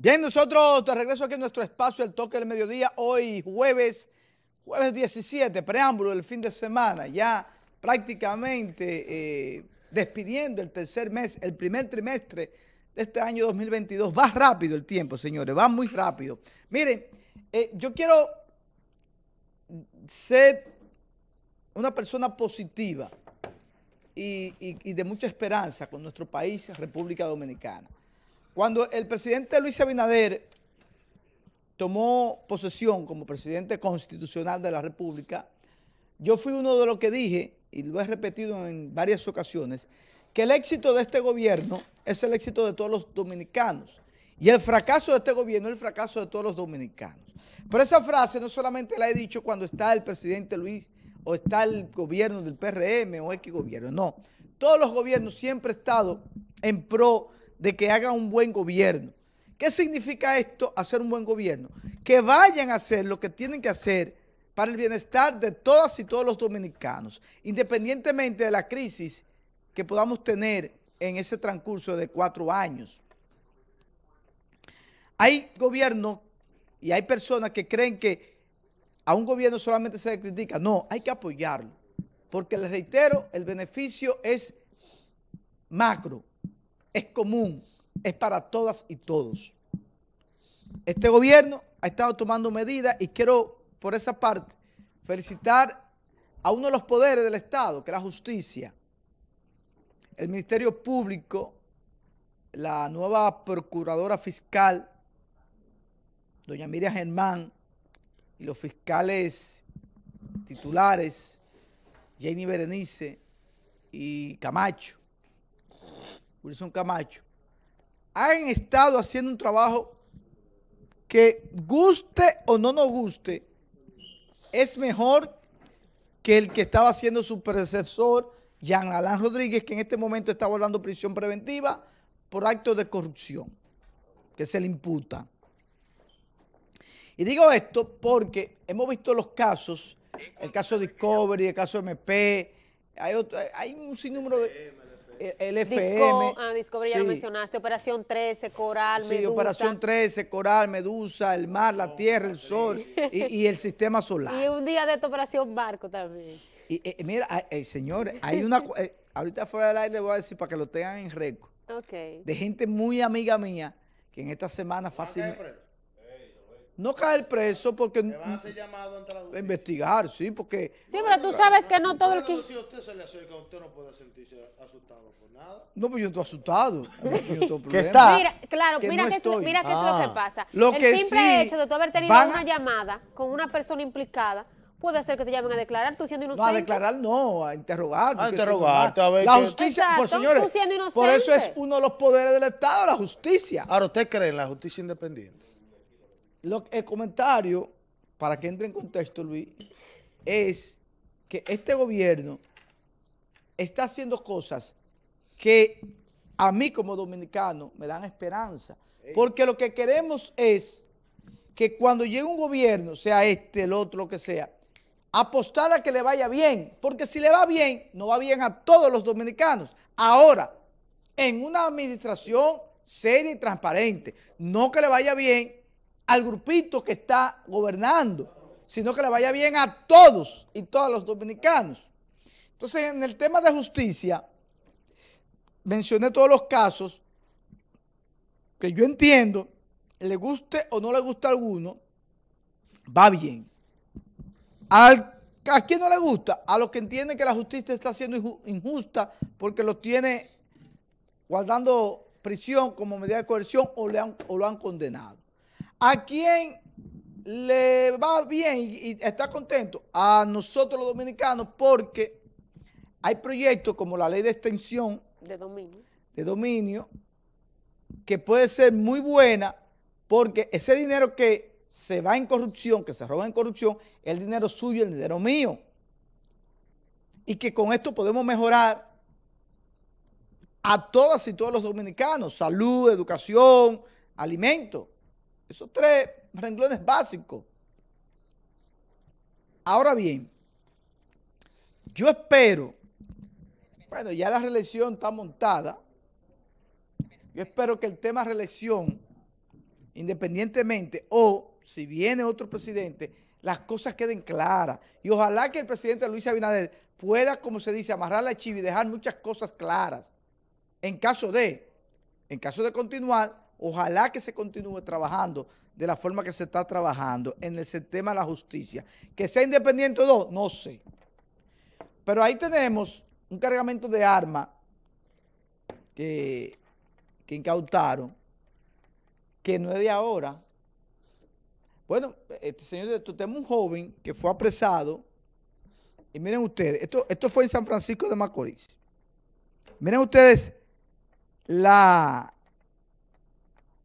Bien, nosotros te regreso aquí a nuestro espacio, el toque del mediodía, hoy jueves, jueves 17, preámbulo del fin de semana, ya prácticamente eh, despidiendo el tercer mes, el primer trimestre de este año 2022. Va rápido el tiempo, señores, va muy rápido. Miren, eh, yo quiero ser una persona positiva y de mucha esperanza con nuestro país, República Dominicana. Cuando el presidente Luis Abinader tomó posesión como presidente constitucional de la República, yo fui uno de los que dije, y lo he repetido en varias ocasiones, que el éxito de este gobierno es el éxito de todos los dominicanos. Y el fracaso de este gobierno es el fracaso de todos los dominicanos. Pero esa frase no solamente la he dicho cuando está el presidente Luis o está el gobierno del PRM o X gobierno, no. Todos los gobiernos siempre han estado en pro de que haga un buen gobierno. ¿Qué significa esto, hacer un buen gobierno? Que vayan a hacer lo que tienen que hacer para el bienestar de todas y todos los dominicanos, independientemente de la crisis que podamos tener en ese transcurso de cuatro años. Hay gobierno y hay personas que creen que a un gobierno solamente se le critica. No, hay que apoyarlo, porque les reitero, el beneficio es macro es común, es para todas y todos. Este gobierno ha estado tomando medidas y quiero, por esa parte, felicitar a uno de los poderes del Estado, que es la justicia, el Ministerio Público, la nueva procuradora fiscal, doña Miriam Germán, y los fiscales titulares, Jenny Berenice y Camacho, Wilson Camacho, han estado haciendo un trabajo que guste o no nos guste, es mejor que el que estaba haciendo su predecesor, Jean Alain Rodríguez, que en este momento está volando prisión preventiva por actos de corrupción que se le imputa. Y digo esto porque hemos visto los casos, el caso Discovery, el caso MP, hay, hay un sinnúmero de el FM. Disco, ah, Discovery, ya lo mencionaste, Operación 13, Coral, Medusa. Sí, Operación 13, Coral, Medusa, el mar, la oh, tierra, el sol y, el sistema solar. Y un día de esta Operación Barco también. Y, eh, mira, señores hay una... Eh, ahorita fuera del aire voy a decir para que lo tengan en récord. Ok. De gente muy amiga mía que en esta semana fácilmente... No caer preso porque... van a ser llamado la Investigar, sí, porque... Sí, pero tú sabes que no todo el que... Si usted se le acerca, usted no puede sentirse asustado por nada. No, pues yo estoy asustado. ¿Qué está? Mira, claro, mira, que es, mira qué es lo que ah, pasa. el simple hecho de tú haber tenido una llamada con una persona implicada puede ser que te llamen a declarar, tú siendo inocente. No, a declarar no, a interrogar. A interrogarte, a ver. La justicia, por señores, por eso es uno de los poderes del Estado, la justicia. Ahora, ¿usted cree en la justicia independiente? el comentario, para que entre en contexto, Luis, es que este gobierno está haciendo cosas que a mí como dominicano me dan esperanza. Porque lo que queremos es que cuando llegue un gobierno, sea este, el otro, lo que sea, apostar a que le vaya bien. Porque si le va bien, no va bien a todos los dominicanos. Ahora, en una administración seria y transparente, no que le vaya bien al grupito que está gobernando, sino que le vaya bien a todos y todos los dominicanos. Entonces, en el tema de justicia, mencioné todos los casos que yo entiendo, le guste o no le guste a alguno, va bien. ¿A quién no le gusta? A los que entienden que la justicia está siendo injusta porque los tiene guardando prisión como medida de coerción o, le o lo han condenado. ¿A quién le va bien y, está contento? A nosotros los dominicanos porque hay proyectos como la ley de extensión de dominio, de dominio que puede ser muy buena porque ese dinero que se va en corrupción, que se roba en corrupción, es el dinero suyo, el dinero mío. Y que con esto podemos mejorar a todas y todos los dominicanos, salud, educación, alimento. Esos tres renglones básicos. Ahora bien, yo espero, bueno, ya la reelección está montada. Yo espero que el tema reelección, independientemente, o si viene otro presidente, las cosas queden claras. Y ojalá que el presidente Luis Abinader pueda, como se dice, amarrar la chiva y dejar muchas cosas claras. En caso de, en caso de continuar, Ojalá que se continúe trabajando de la forma que se está trabajando en el sistema de la justicia. Que sea independiente o no, no sé. Pero ahí tenemos un cargamento de armas que, incautaron, que no es de ahora. Bueno, este señor, tenemos un joven que fue apresado, y miren ustedes, esto, esto fue en San Francisco de Macorís. Miren ustedes la,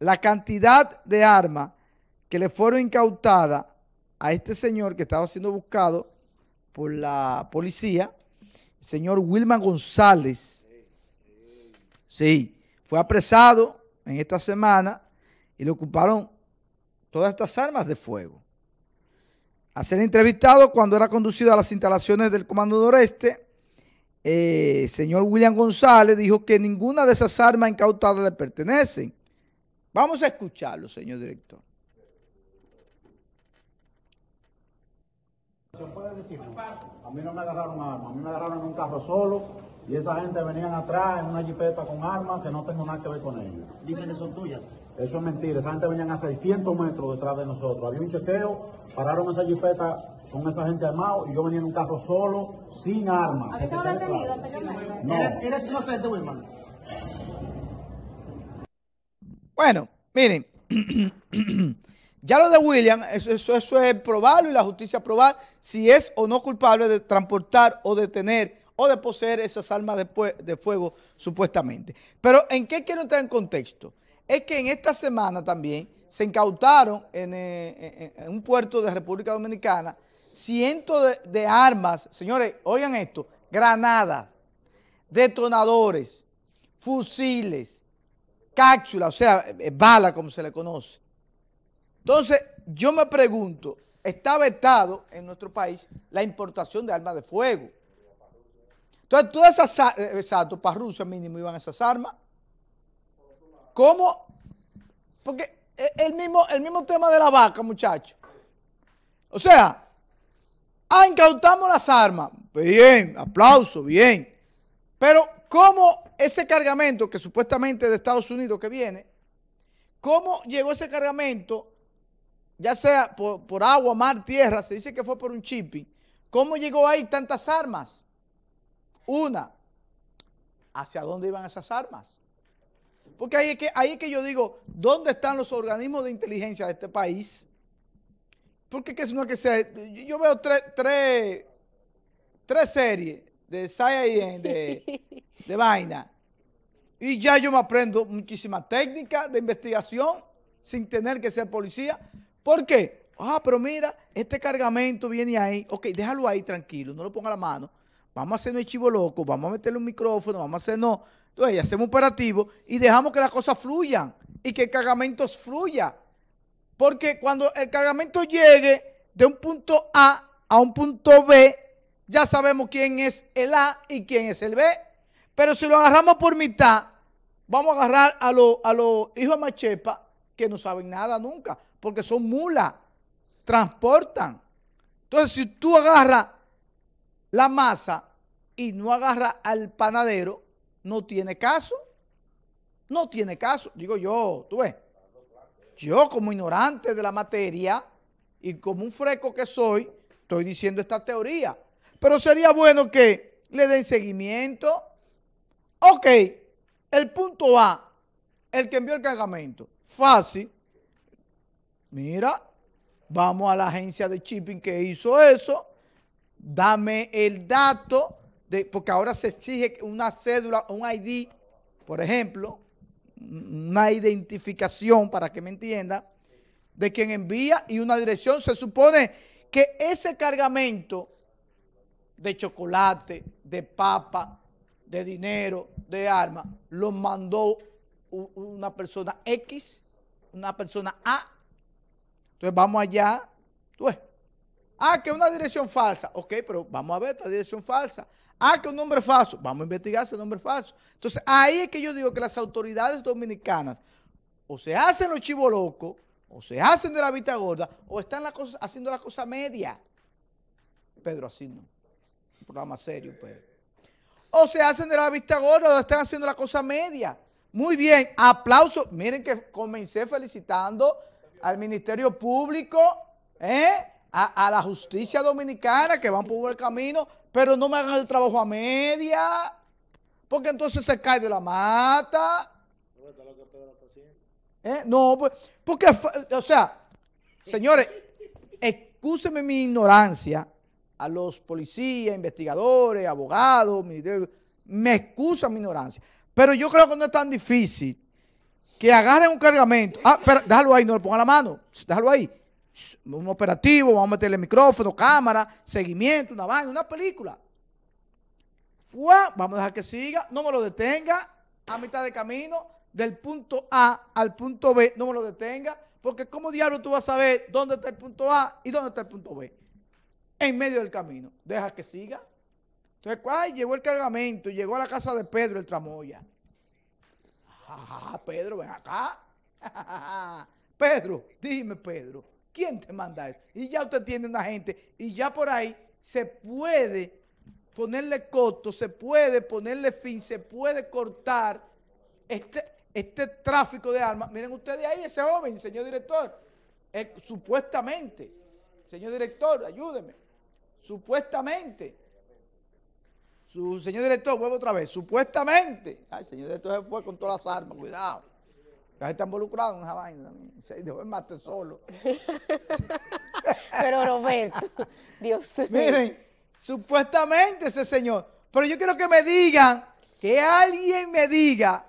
la cantidad de armas que le fueron incautadas a este señor que estaba siendo buscado por la policía, el señor Wilman González. Sí, fue apresado en esta semana y le ocuparon todas estas armas de fuego. A ser entrevistado cuando era conducido a las instalaciones del Comando Noreste, el eh, señor William González dijo que ninguna de esas armas incautadas le pertenecen Vamos a escucharlo, señor director. A mí no me agarraron armas, a mí me agarraron en un carro solo y esa gente venían atrás en una jipeta con armas que no tengo nada que ver con ellos. Dicen que son tuyas. Eso es mentira, esa gente venían a 600 metros detrás de nosotros. Había un chequeo, pararon esa jipeta con esa gente armada y yo venía en un carro solo, sin armas. No. inocente, bueno, miren, ya lo de William, eso, eso, es probarlo y la justicia probar si es o no culpable de transportar o detener o de poseer esas armas de, fuego supuestamente. Pero ¿en qué quiero entrar en contexto? Es que en esta semana también se incautaron en, eh, un puerto de República Dominicana cientos de armas, señores, oigan esto, granadas, detonadores, fusiles, cápsula, o sea, eh, eh, bala como se le conoce. Entonces, yo me pregunto, está vetado en nuestro país la importación de armas de fuego. Entonces, todas esas, eh, exacto, para Rusia mínimo iban esas armas. ¿Cómo? Porque el mismo, el mismo tema de la vaca, muchachos. O sea, ah, incautamos las armas. Bien, aplauso, bien. Pero, ¿cómo ese cargamento que supuestamente de Estados Unidos que viene, ¿cómo llegó ese cargamento, ya sea por, agua, mar, tierra, se dice que fue por un chipping. ¿cómo llegó ahí tantas armas? Una, ¿hacia dónde iban esas armas? Porque ahí es, que, ahí que yo digo, ¿dónde están los organismos de inteligencia de este país? Porque es una que sea, yo veo tres, series de Science de, de vaina. Y ya yo me aprendo muchísimas técnica de investigación sin tener que ser policía. ¿Por qué? Ah, pero mira, este cargamento viene ahí. Ok, déjalo ahí tranquilo, no lo ponga a la mano. Vamos a hacernos un chivo loco, vamos a meterle un micrófono, vamos a hacernos... Entonces, hacemos un operativo y dejamos que las cosas fluyan y que el cargamento fluya. Porque cuando el cargamento llegue de un punto A a un punto B, ya sabemos quién es el A y quién es el B. Pero si lo agarramos por mitad, vamos a agarrar a los hijos de Machepa que no saben nada nunca, porque son mulas, transportan. Entonces, si tú agarras la masa y no agarras al panadero, no tiene caso. No tiene caso. Digo yo, tú ves. Yo como ignorante de la materia y como un freco que soy, estoy diciendo esta teoría. Pero sería bueno que le den seguimiento, Ok, el punto A, el que envió el cargamento. Fácil. Mira, vamos a la agencia de shipping que hizo eso. Dame el dato, de, porque ahora se exige una cédula, un ID, por ejemplo, una identificación, para que me entienda, de quien envía y una dirección. Se supone que ese cargamento de chocolate, de papa, de dinero, de armas, lo mandó una persona X, una persona A. Entonces vamos allá. Tú pues, Ah, que una dirección falsa. Ok, pero vamos a ver esta dirección falsa. Ah, que un nombre falso. Vamos a investigar ese nombre falso. Entonces ahí es que yo digo que las autoridades dominicanas o se hacen los chivos locos, o se hacen de la vista gorda, o están haciendo la cosa media. Pedro, así no. Un programa serio, Pedro. Pues o se hacen de la vista gorda o están haciendo la cosa media. Muy bien, aplauso. Miren que comencé felicitando al Ministerio Público, ¿eh? a, la justicia dominicana que van por el camino, pero no me hagan el trabajo a media, porque entonces se cae de la mata. ¿Eh? No, pues, porque, o sea, señores, excúsenme mi ignorancia, a los policías, investigadores, abogados, me excusa mi ignorancia. Pero yo creo que no es tan difícil que agarren un cargamento. Ah, pero déjalo ahí, no le ponga la mano. Déjalo ahí. Un operativo, vamos a meterle micrófono, cámara, seguimiento, una vaina, una película. fue, vamos a dejar que siga, no me lo detenga a mitad de camino, del punto A al punto B, no me lo detenga, porque cómo diablo tú vas a saber dónde está el punto A y dónde está el punto B en medio del camino. Deja que siga. Entonces, ¿cuál? llegó el cargamento, llegó a la casa de Pedro el tramoya. Ah, Pedro, ven acá. Pedro, dime Pedro, ¿quién te manda eso? Y ya usted tiene una gente y ya por ahí se puede ponerle costo, se puede ponerle fin, se puede cortar este, este tráfico de armas. Miren ustedes ahí, ese joven, señor director, eh, supuestamente. Señor director, ayúdeme. Supuestamente. Su señor director, vuelvo otra vez, supuestamente. Ay, señor director se fue con todas las armas, cuidado. Ya está involucrado en esa vaina Se dejó el mate solo. Pero Roberto, Dios Miren, supuestamente ese señor. Pero yo quiero que me digan, que alguien me diga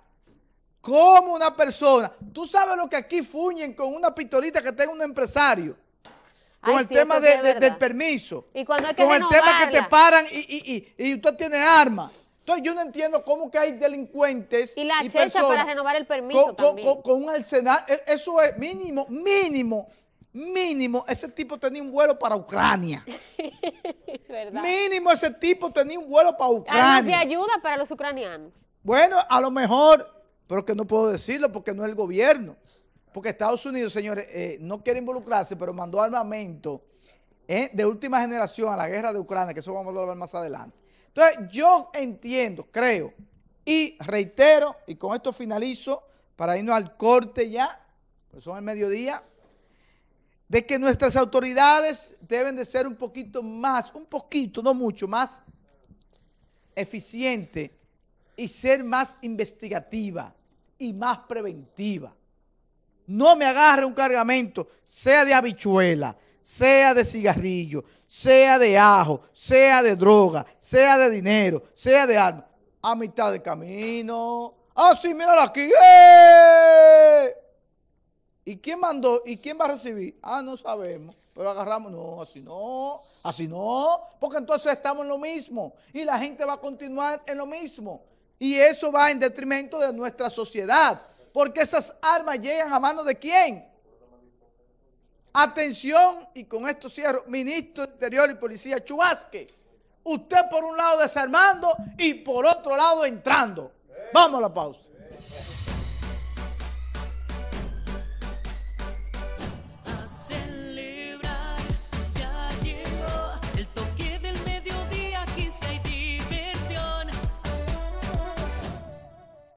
cómo una persona. Tú sabes lo que aquí fuñen con una pistolita que tenga un empresario con el tema del permiso, con el tema que te paran y, usted tiene armas. Entonces yo no entiendo cómo que hay delincuentes y la para renovar el permiso con, un arsenal, e, eso es mínimo, mínimo, mínimo. Ese tipo tenía un vuelo para Ucrania. Mínimo ese tipo tenía un vuelo para Ucrania. de ayuda para los ucranianos. Bueno, a lo mejor, pero que no puedo decirlo porque no es el gobierno porque Estados Unidos, señores, eh, no quiere involucrarse, pero mandó armamento eh, de última generación a la guerra de Ucrania, que eso vamos a hablar más adelante. Entonces, yo entiendo, creo, y reitero, y con esto finalizo, para irnos al corte ya, pues son el mediodía, de que nuestras autoridades deben de ser un poquito más, un poquito, no mucho, más eficiente y ser más investigativa y más preventiva. No me agarre un cargamento, sea de habichuela, sea de cigarrillo, sea de ajo, sea de droga, sea de dinero, sea de arma. A mitad de camino. Ah, sí, míralo aquí. ¡Eh! ¿Y quién mandó? ¿Y quién va a recibir? Ah, no sabemos. Pero agarramos, no, así no, así no, porque entonces estamos en lo mismo y la gente va a continuar en lo mismo. Y eso va en detrimento de nuestra sociedad. Porque esas armas llegan a manos de quién? Atención, y con esto cierro, ministro de Interior y Policía Chubasque. Usted por un lado desarmando y por otro lado entrando. Vamos a la pausa.